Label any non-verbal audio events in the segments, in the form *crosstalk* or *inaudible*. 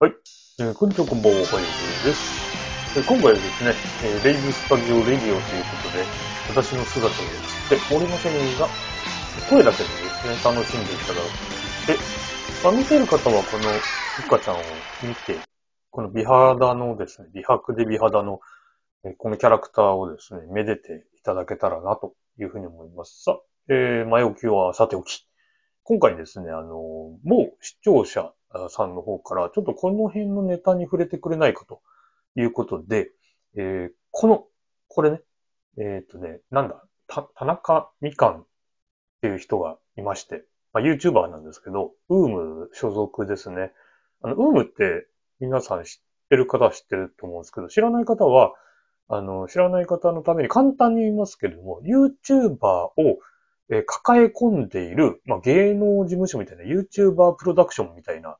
はい。えー、こんにちは、こんばんは、おはようごます。えー、今回はですね、えー、レイズスタジオレディオということで、私の姿を映っておりませんが、声だけでですね、楽しんでいただいて、まあ、見てる方はこの、ふっかちゃんを見て、この美肌のですね、美白で美肌の、えー、このキャラクターをですね、めでていただけたらなというふうに思います。さえー、前置きはさておき。今回ですね、あのもう視聴者さんの方から、ちょっとこの辺のネタに触れてくれないかということで、えー、この、これね、えっ、ー、とね、なんだ、た、田中みかんっていう人がいまして、まあ、YouTuber なんですけど、ウーム所属ですね。あの、ウームって皆さん知ってる方は知ってると思うんですけど、知らない方は、あの、知らない方のために簡単に言いますけれども、YouTuber をえ抱え込んでいる、まあ、芸能事務所みたいな YouTuber プロダクションみたいな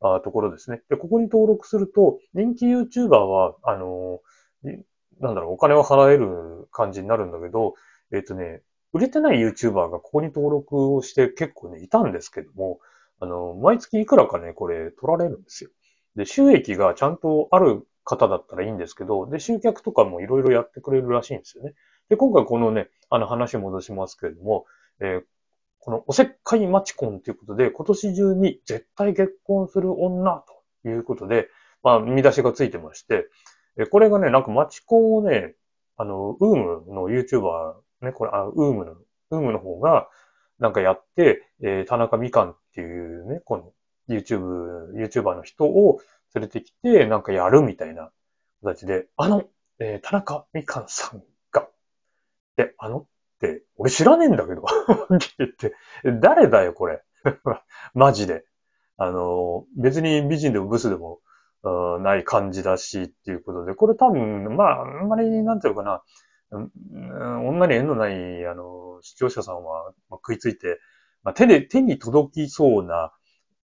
あところですね。で、ここに登録すると、人気 YouTuber は、あのー、なんだろう、お金を払える感じになるんだけど、えっ、ー、とね、売れてない YouTuber がここに登録をして結構ね、いたんですけども、あのー、毎月いくらかね、これ取られるんですよ。で、収益がちゃんとある方だったらいいんですけど、で、集客とかもいろいろやってくれるらしいんですよね。で、今回このね、あの話戻しますけれども、えー、このおせっかいマチコンということで、今年中に絶対結婚する女ということで、まあ、見出しがついてまして、これがね、なんかマチコンをね、あの、ウームの YouTuber、ね、これ、あウームの、ウームの方が、なんかやって、えー、田中みかんっていうね、この YouTube、YouTuber の人を連れてきて、なんかやるみたいな形で、あの、えー、田中みかんさんが、で、あの、って、、俺知らねえんだけど。って言って、誰だよ、これ。*laughs* マジで。あの、別に美人でもブスでも、うん、ない感じだしっていうことで、これ多分、まあ、あんまり、なんていうのかな、うん、女に縁のない、あの、視聴者さんは、まあ、食いついて、まあ、手で、手に届きそうな、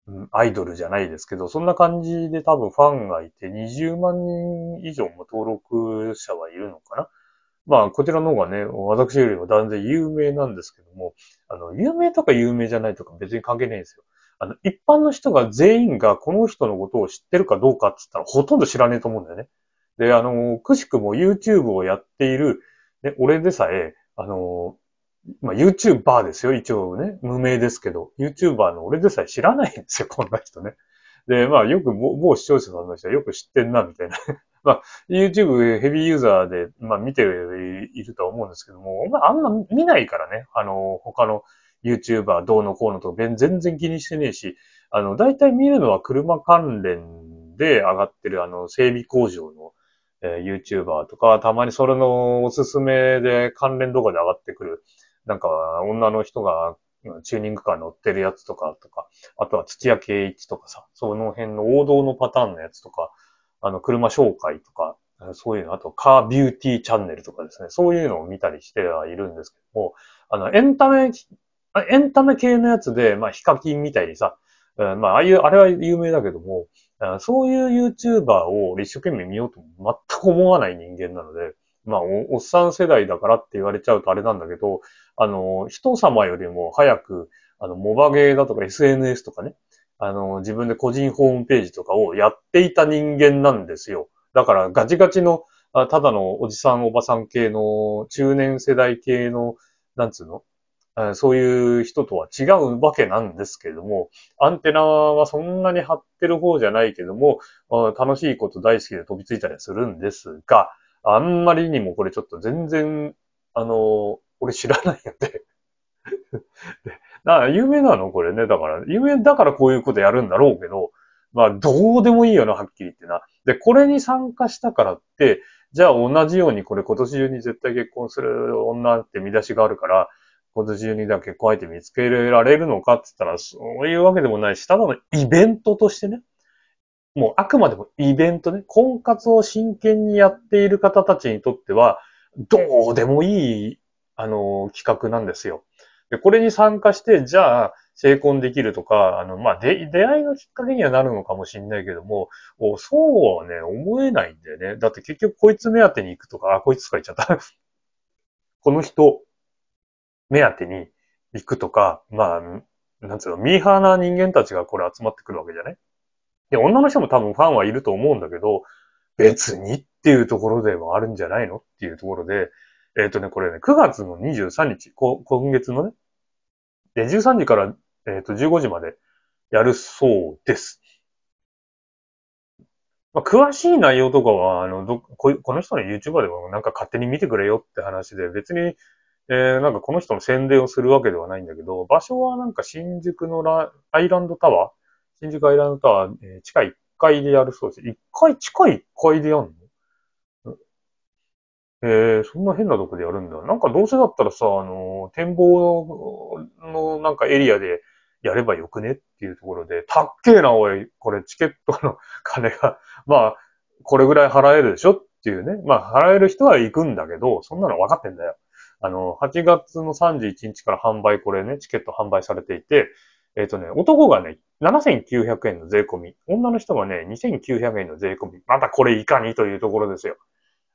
うん、アイドルじゃないですけど、そんな感じで多分ファンがいて、20万人以上も登録者はいるのかなまあ、こちらの方がね、私よりは断然有名なんですけども、あの、有名とか有名じゃないとか別に関係ないんですよ。あの、一般の人が全員がこの人のことを知ってるかどうかって言ったらほとんど知らねえと思うんだよね。で、あの、くしくも YouTube をやっている、ね、俺でさえ、あの、まあ、YouTuber ですよ、一応ね。無名ですけど、YouTuber の俺でさえ知らないんですよ、こんな人ね。で、まあ、よくもう視聴者さんの人はよく知ってんな、みたいな *laughs* まあ、YouTube ヘビーユーザーで、まあ、見ているとは思うんですけども、まあ、あんま見ないからね、あの、他の YouTuber どうのこうのとか全然気にしてねえし、あの、大体見るのは車関連で上がってるあの、整備工場の、えー、YouTuber とか、たまにそれのおすすめで関連動画で上がってくる、なんか女の人がチューニングカー乗ってるやつとか、とか、あとは土屋圭一とかさ、その辺の王道のパターンのやつとか、あの、車紹介とか、そういうの、あと、カービューティーチャンネルとかですね、そういうのを見たりしてはいるんですけども、あの、エンタメ、エンタメ系のやつで、まあ、ヒカキンみたいにさ、まあ、ああいう、あれは有名だけども、そういう YouTuber を一生懸命見ようと全く思わない人間なので、まあお、おっさん世代だからって言われちゃうとあれなんだけど、あの、人様よりも早く、あの、モバゲーだとか SNS とかね、あの、自分で個人ホームページとかをやっていた人間なんですよ。だからガチガチの、あただのおじさん、おばさん系の、中年世代系の、なんつうのそういう人とは違うわけなんですけれども、アンテナはそんなに張ってる方じゃないけども、楽しいこと大好きで飛びついたりするんですが、あんまりにもこれちょっと全然、あの、俺知らないよっで *laughs* あ、有名なのこれね。だから、有名だからこういうことやるんだろうけど、まあ、どうでもいいよな、はっきり言ってな。で、これに参加したからって、じゃあ同じようにこれ今年中に絶対結婚する女って見出しがあるから、今年中にだ結婚相手見つけられるのかって言ったら、そういうわけでもないし、ただのイベントとしてね、もうあくまでもイベントね、婚活を真剣にやっている方たちにとっては、どうでもいい、あの、企画なんですよ。で、これに参加して、じゃあ、成婚できるとか、あの、まあ、出、出会いのきっかけにはなるのかもしれないけども、そうはね、思えないんだよね。だって結局こいつ目当てに行くとか、あ、こいつとか言っちゃった。*laughs* この人、目当てに行くとか、まあ、なんつうの、ミーハーな人間たちがこれ集まってくるわけじゃねで、女の人も多分ファンはいると思うんだけど、別にっていうところではあるんじゃないのっていうところで、えっ、ー、とね、これね、9月の23日、こ今月のね、で、13時から、えっ、ー、と、15時までやるそうです。まあ、詳しい内容とかは、あの、ど、ここの人の YouTuber でもなんか勝手に見てくれよって話で、別に、えー、なんかこの人の宣伝をするわけではないんだけど、場所はなんか新宿のラアイランドタワー新宿アイランドタワー、えー、地下1階でやるそうです。1階、地下1階でやるのええそんな変なとこでやるんだ。なんかどうせだったらさ、あの、展望のなんかエリアでやればよくねっていうところで、たっけえな、おい、これチケットの金が、*laughs* まあ、これぐらい払えるでしょっていうね。まあ、払える人は行くんだけど、そんなの分かってんだよ。あの、8月の31日から販売、これね、チケット販売されていて、えっ、ー、とね、男がね、7900円の税込み、女の人がね、2900円の税込み、またこれいかにというところですよ。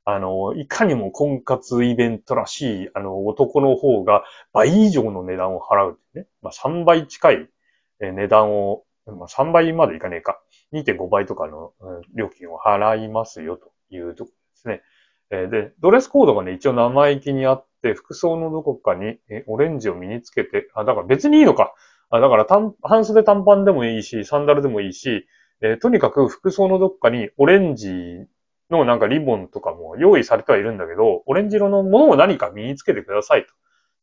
あの、いかにも婚活イベントらしい、あの、男の方が倍以上の値段を払うね。まあ、3倍近い値段を、まあ、3倍までいかねえか。2.5倍とかの料金を払いますよというところですね。で、ドレスコードがね、一応生意気にあって、服装のどこかにオレンジを身につけて、あ、だから別にいいのか。あだから短、半袖短パンでもいいし、サンダルでもいいし、えー、とにかく服装のどこかにオレンジのなんかリボンとかも用意されてはいるんだけど、オレンジ色のものを何か身につけてくださいと。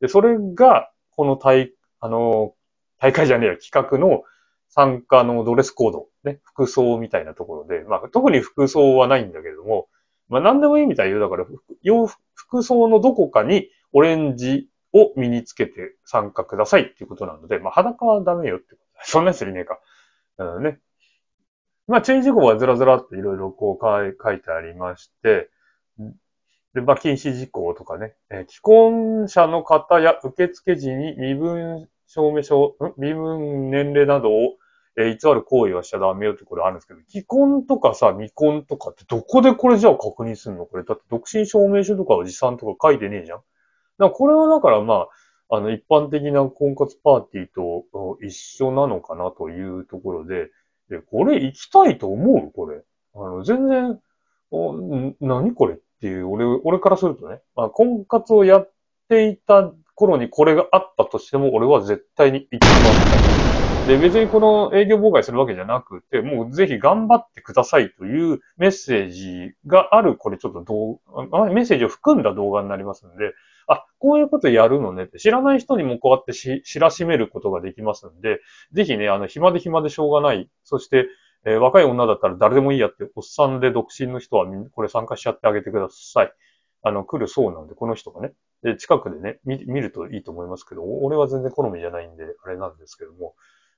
で、それが、この大、あの、大会じゃねえよ、企画の参加のドレスコード、ね、服装みたいなところで、まあ、特に服装はないんだけれども、まあ、何でもいいみたいよ。だから、洋服、服装のどこかにオレンジを身につけて参加くださいっていうことなので、まあ、裸はダメよってこと。そんなやついねえか。うんね。まあ、注意事項はずらずらっていろいろこう書いてありまして、で、まあ、禁止事項とかね、えー、既婚者の方や受付時に身分証明書、ん身分年齢などを、えー、偽る行為はしちゃダメよってこれあるんですけど、既婚とかさ、未婚とかってどこでこれじゃあ確認するのこれ、だって独身証明書とかおじさんとか書いてねえじゃん。だこれはだからまあ、あの、一般的な婚活パーティーと一緒なのかなというところで、で、これ行きたいと思うこれ。あの、全然、お、何これっていう、俺、俺からするとね、まあ、婚活をやっていた頃にこれがあったとしても、俺は絶対に行ってします。で、別にこの営業妨害するわけじゃなくて、もうぜひ頑張ってくださいというメッセージがある、これちょっと動画、メッセージを含んだ動画になりますので、あ、こういうことやるのねって、知らない人にもこうやってし知らしめることができますんで、ぜひね、あの、暇で暇でしょうがない。そして、えー、若い女だったら誰でもいいやって、おっさんで独身の人はみんなこれ参加しちゃってあげてください。あの、来るそうなんで、この人がね。で、近くでね、見るといいと思いますけど、俺は全然好みじゃないんで、あれなんですけども。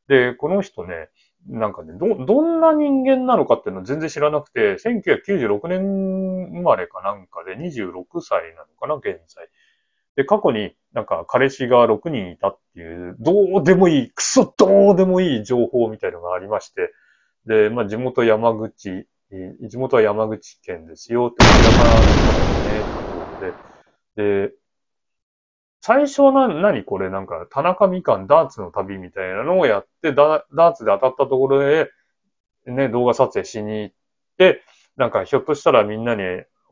で、この人ね、なんかね、ど、どんな人間なのかっていうのは全然知らなくて、1996年生まれかなんかで26歳なのかな、現在。で、過去になんか彼氏が6人いたっていう、どうでもいい、クソどうでもいい情報みたいのがありまして、で、まあ地元山口、地元は山口県ですよ、って山口県ね、で、で、最初な、何これなんか、田中みかんダーツの旅みたいなのをやってダ、ダーツで当たったところで、ね、動画撮影しに行って、なんかひょっとしたらみんなに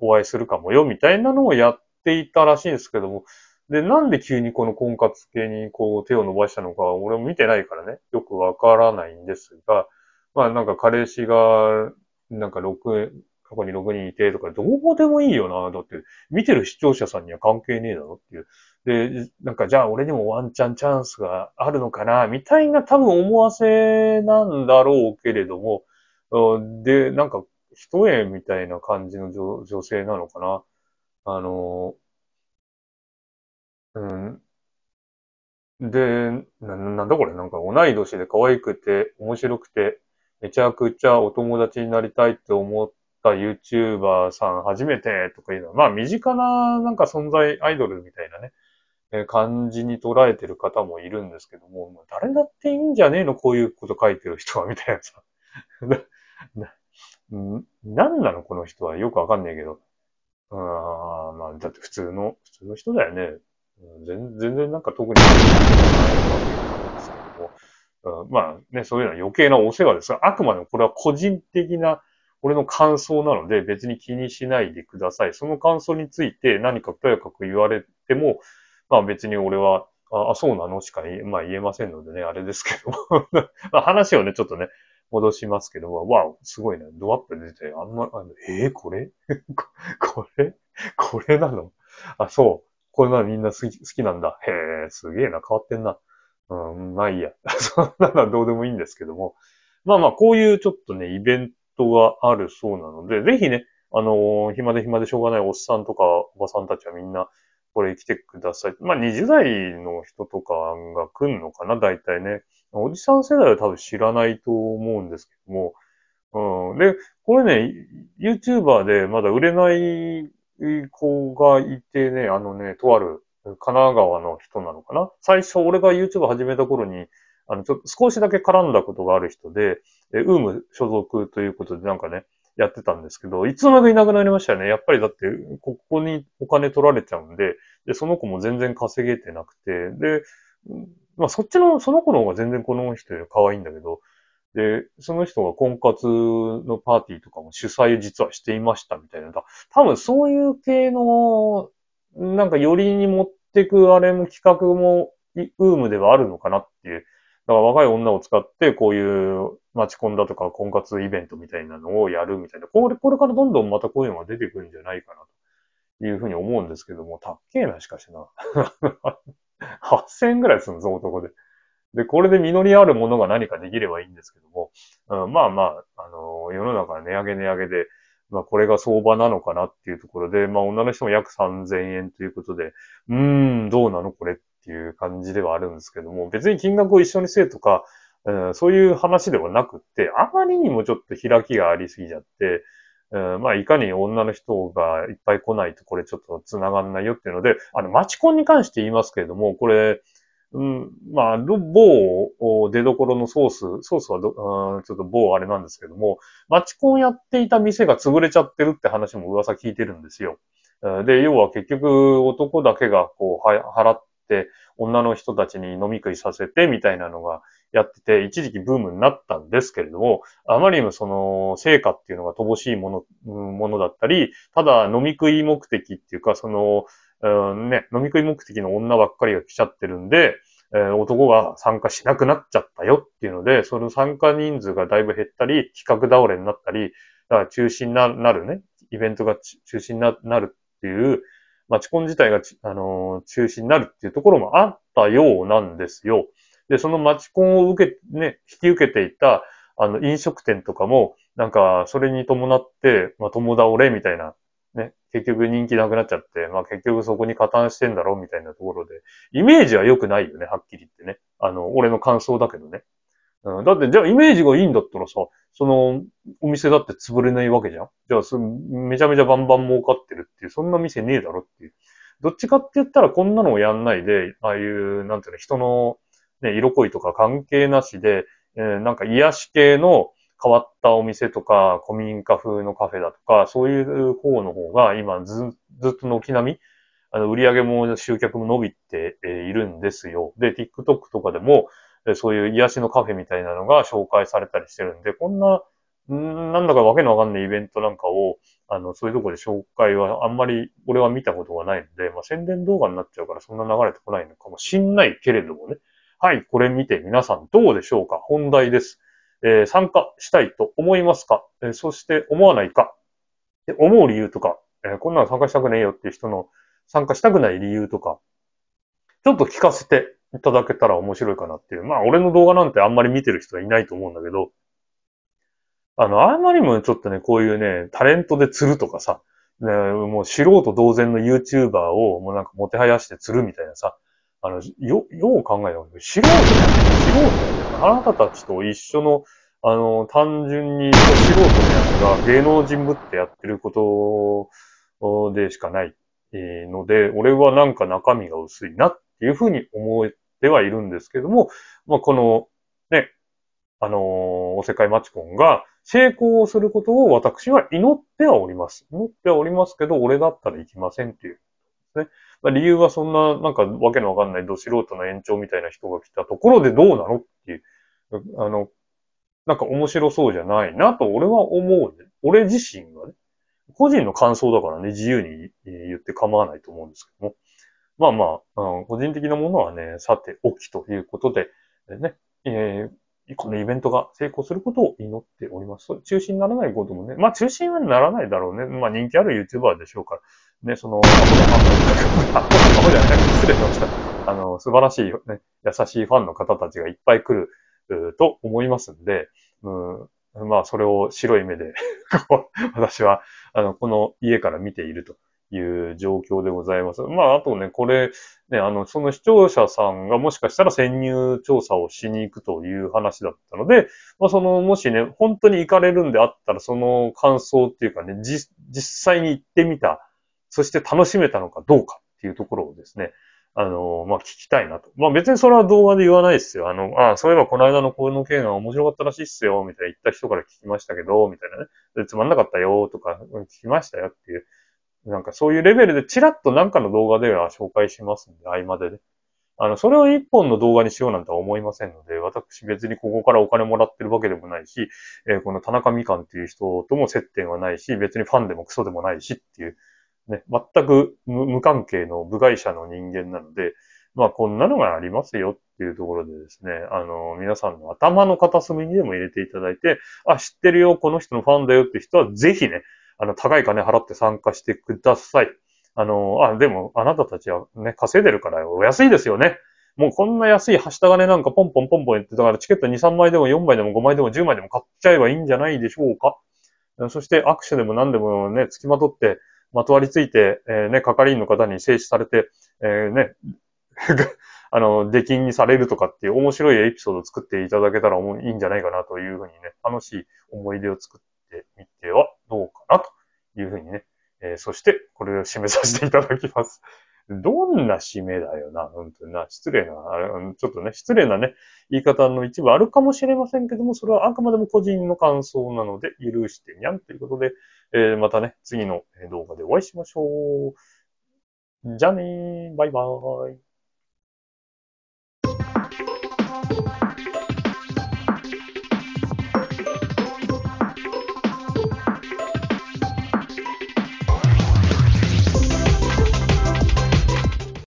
お会いするかもよ、みたいなのをやっっていたらしいんですけども、で、なんで急にこの婚活系にこう手を伸ばしたのか、俺も見てないからね、よくわからないんですが、まあなんか彼氏が、なんか6、過去に6人いてとか、どうでもいいよな、だって、見てる視聴者さんには関係ねえだろっていう。で、なんかじゃあ俺にもワンチャンチャンスがあるのかな、みたいな多分思わせなんだろうけれども、で、なんか、一重みたいな感じの女性なのかな。あの、うん。で、な、なんだこれなんか同い年で可愛くて、面白くて、めちゃくちゃお友達になりたいって思った YouTuber さん初めてとかいうのは、まあ身近ななんか存在、アイドルみたいなね、え感じに捉えてる方もいるんですけども、誰だっていいんじゃねえのこういうこと書いてる人は、みたいなさ。*laughs* な、な、なんなのこの人はよくわかんねえけど。ああ、まあ、だって普通の、普通の人だよね。全全然なんか特に、まあね、そういうのは余計なお世話ですが、あくまでもこれは個人的な俺の感想なので別に気にしないでください。その感想について何かとやかく言われても、まあ別に俺は、あ、そうなのしか、まあ、言えませんのでね、あれですけど *laughs* あ話をね、ちょっとね、戻しますけど、わすごいな、ドアップ出て、あんま、あのえー、これ *laughs* これこれなのあ、そう。これならみんな好き好きなんだ。へえ、すげえな、変わってんな。うん、まあいいや。*laughs* そんなのはどうでもいいんですけども。まあまあ、こういうちょっとね、イベントがあるそうなので、ぜひね、あのー、暇で暇でしょうがないおっさんとかおばさんたちはみんな、これ来てください。まあ、20代の人とかが来んのかな、大体ね。おじさん世代は多分知らないと思うんですけども、うん。で、これね、YouTuber でまだ売れない子がいてね、あのね、とある神奈川の人なのかな最初、俺が YouTube 始めた頃に、あの、ちょっと少しだけ絡んだことがある人で、え、ウーム所属ということでなんかね、やってたんですけど、いつの間にいなくなりましたよね。やっぱりだって、ここにお金取られちゃうんで、で、その子も全然稼げてなくて、で、まあそっちの、その子の方が全然この人より可愛いんだけど、で、その人が婚活のパーティーとかも主催実はしていましたみたいな。多分そういう系の、なんかよりに持ってくあれも企画も、ウームではあるのかなっていう。だから若い女を使ってこういう待ち込んだとか婚活イベントみたいなのをやるみたいな。これ、これからどんどんまたこういうのが出てくるんじゃないかなというふうに思うんですけども、たっけえなしかしな。8000円ぐらいするんです男で。で、これで実りあるものが何かできればいいんですけども、うん、まあまあ、あのー、世の中は値上げ値上げで、まあこれが相場なのかなっていうところで、まあ女の人も約3000円ということで、うーん、どうなのこれっていう感じではあるんですけども、別に金額を一緒にせえとか、うん、そういう話ではなくって、あまりにもちょっと開きがありすぎちゃって、えまあ、いかに女の人がいっぱい来ないとこれちょっと繋がんないよっていうので、あの、マチコンに関して言いますけれども、これ、うん、まあ、某出所のソース、ソースはど、うん、ちょっと某あれなんですけども、マチコンやっていた店が潰れちゃってるって話も噂聞いてるんですよ。で、要は結局男だけがこう、は払っ、女の人たちに飲み食いさせてみたいなのがやってて、一時期ブームになったんですけれども、あまりにもその成果っていうのが乏しいもの、ものだったり、ただ飲み食い目的っていうか、その、うん、ね、飲み食い目的の女ばっかりが来ちゃってるんで、えー、男が参加しなくなっちゃったよっていうので、その参加人数がだいぶ減ったり、企画倒れになったり、だから中心になるね、イベントが中止になるっていう街コン自体が、あのー、中止になるっていうところもあったようなんですよ。で、その街コンを受け、ね、引き受けていた、あの、飲食店とかも、なんか、それに伴って、まあ、友倒れみたいな、ね、結局人気なくなっちゃって、まあ、結局そこに加担してんだろうみたいなところで、イメージは良くないよね、はっきり言ってね。あの、俺の感想だけどね。うん、だって、じゃあイメージがいいんだったらさ、その、お店だって潰れないわけじゃんじゃあめちゃめちゃバンバン儲かってるっていう、そんな店ねえだろっていう。どっちかって言ったらこんなのをやんないで、ああいう、なんていうの、人の、ね、色恋とか関係なしで、えー、なんか癒し系の変わったお店とか、古民家風のカフェだとか、そういう方の方が今ず、ずっと軒並み、あの、売り上げも集客も伸びているんですよ。で、TikTok とかでも、そういう癒しのカフェみたいなのが紹介されたりしてるんで、こんな、なんだかわけのわかんないイベントなんかを、あの、そういうとこで紹介はあんまり俺は見たことがないので、まあ、宣伝動画になっちゃうからそんな流れてこないのかもしんないけれどもね。はい、これ見て皆さんどうでしょうか本題です。えー、参加したいと思いますか、えー、そして思わないかで思う理由とか、えー、こんなの参加したくねえよっていう人の参加したくない理由とか、ちょっと聞かせていただけたら面白いかなっていう。まあ、俺の動画なんてあんまり見てる人はいないと思うんだけど、あの、あんまりもちょっとね、こういうね、タレントで釣るとかさ、ね、もう素人同然の YouTuber をもうなんかもてはやして釣るみたいなさ、あの、よ、よう考えたら、素人だよ、ね、素人だよ、ね、あなたたちと一緒の、あの、単純に素人のやつが芸能人ぶってやってることでしかないので、俺はなんか中身が薄いなっていうふうに思えではいるんですけども、まあ、この、ね、あのー、世界マチコンが成功することを私は祈ってはおります。祈ってはおりますけど、俺だったら行きませんっていう。ね。まあ、理由はそんな、なんかわけのわかんないど素人の延長みたいな人が来たところでどうなのっていう、あの、なんか面白そうじゃないなと俺は思うね。俺自身がね。個人の感想だからね、自由に言って構わないと思うんですけども。まあまあ、あの個人的なものはね、さておきということで、ね、えー、このイベントが成功することを祈っております。中心にならないこともね、まあ中心はならないだろうね。まあ人気ある YouTuber でしょうから、ね、その、アホじゃない、失礼しました。あの、素晴らしい、ね、優しいファンの方たちがいっぱい来ると思いますんで、うんまあ、それを白い目で私は、あの、この家から見ているという状況でございます。まあ、あとね、これ、ね、あの、その視聴者さんがもしかしたら潜入調査をしに行くという話だったので、まあ、その、もしね、本当に行かれるんであったら、その感想っていうかね、実際に行ってみた、そして楽しめたのかどうかっていうところをですね、あの、まあ、聞きたいなと。まあ、別にそれは動画で言わないですよ。あの、ああ、そういえばこの間のこの件が面白かったらしいっすよ、みたいな言った人から聞きましたけど、みたいなね。つまんなかったよ、とか、聞きましたよっていうなんかそういうレベルでチラッとなんかの動画では紹介しますんで、合間でね。あの、それを一本の動画にしようなんては思いませんので、私別にここからお金もらってるわけでもないし、えー、この田中みかんっていう人とも接点はないし、別にファンでもクソでもないしっていう、ね、全く無関係の部外者の人間なので、まあこんなのがありますよっていうところでですね、あの、皆さんの頭の片隅にでも入れていただいて、あ、知ってるよ、この人のファンだよって人はぜひね、あの、高い金払って参加してください。あの、あ、でも、あなたたちはね、稼いでるからお安いですよね。もうこんな安いはした金なんかポンポンポンポン言って、だからチケット2、3枚でも4枚でも5枚でも10枚でも買っちゃえばいいんじゃないでしょうか。そして握手でも何でもね、付きまとって、まとわりついて、えー、ね、係員の方に制止されて、えー、ね、*laughs* あの、出禁にされるとかっていう面白いエピソードを作っていただけたらいいんじゃないかなというふうにね、楽しい思い出を作ってみてはどうかなというふうにね、えー、そしてこれを締めさせていただきます。どんな締めだよな、本当にな、失礼な、ちょっとね、失礼なね、言い方の一部あるかもしれませんけども、それはあくまでも個人の感想なので許してにゃんということで、えー、またね、次の動画でお会いしましょう。じゃあねー、バイバーイ。